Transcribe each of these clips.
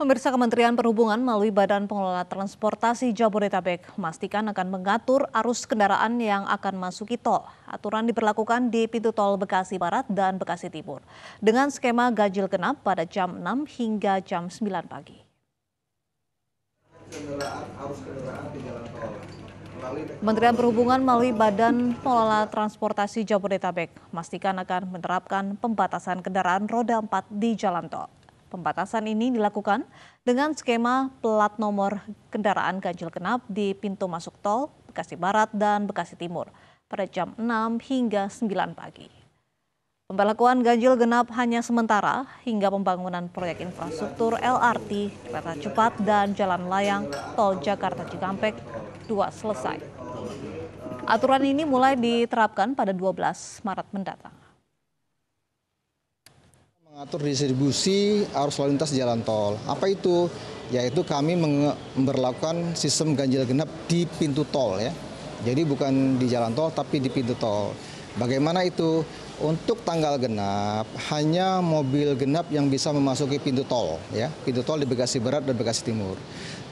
Pemirsa Kementerian Perhubungan melalui Badan Pengelola Transportasi Jabodetabek memastikan akan mengatur arus kendaraan yang akan masuki tol. Aturan diperlakukan di pintu tol Bekasi Barat dan Bekasi Timur dengan skema ganjil genap pada jam 6 hingga jam 9 pagi. Kementerian Perhubungan melalui Badan Pengelola Transportasi Jabodetabek memastikan akan menerapkan pembatasan kendaraan roda 4 di jalan tol. Pembatasan ini dilakukan dengan skema pelat nomor kendaraan ganjil genap di pintu masuk tol Bekasi Barat dan Bekasi Timur pada jam 6 hingga 9 pagi. Pemberlakuan ganjil genap hanya sementara hingga pembangunan proyek infrastruktur LRT, kereta cepat, dan jalan layang tol Jakarta Cikampek dua selesai. Aturan ini mulai diterapkan pada 12 Maret mendatang. Mengatur distribusi arus lalu lintas jalan tol. Apa itu? Yaitu kami memperlakukan sistem ganjil genap di pintu tol ya. Jadi bukan di jalan tol tapi di pintu tol. Bagaimana itu? Untuk tanggal genap hanya mobil genap yang bisa memasuki pintu tol ya, pintu tol di Bekasi Barat dan Bekasi Timur.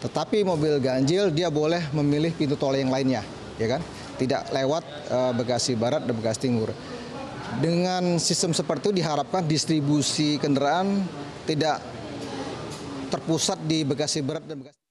Tetapi mobil ganjil dia boleh memilih pintu tol yang lainnya, ya kan? Tidak lewat uh, Bekasi Barat dan Bekasi Timur. Dengan sistem seperti itu diharapkan distribusi kendaraan tidak terpusat di Bekasi Barat dan Bekasi